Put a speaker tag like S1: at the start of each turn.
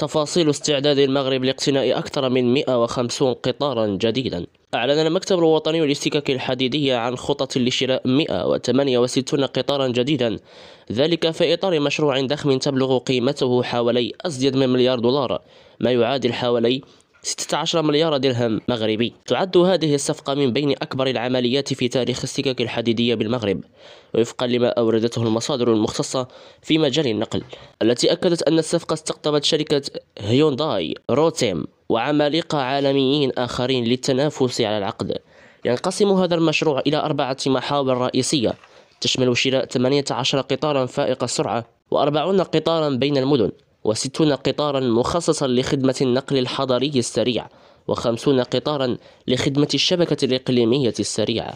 S1: تفاصيل استعداد المغرب لاقتناء أكثر من 150 قطارا جديدا أعلن المكتب الوطني للاستكاك الحديدية عن خطط لشراء 168 قطارا جديدا ذلك في إطار مشروع ضخم تبلغ قيمته حوالي أزيد من مليار دولار ما يعادل حوالي 16 مليار درهم مغربي تعد هذه الصفقة من بين أكبر العمليات في تاريخ السكك الحديدية بالمغرب وفقا لما أوردته المصادر المختصة في مجال النقل التي أكدت أن الصفقة استقطبت شركة هيونداي روتيم وعمالقة عالميين آخرين للتنافس على العقد ينقسم هذا المشروع إلى أربعة محاور رئيسية تشمل شراء 18 قطارا فائق السرعة و40 قطارا بين المدن وستون قطارا مخصصا لخدمة النقل الحضري السريع وخمسون قطارا لخدمة الشبكة الإقليمية السريعة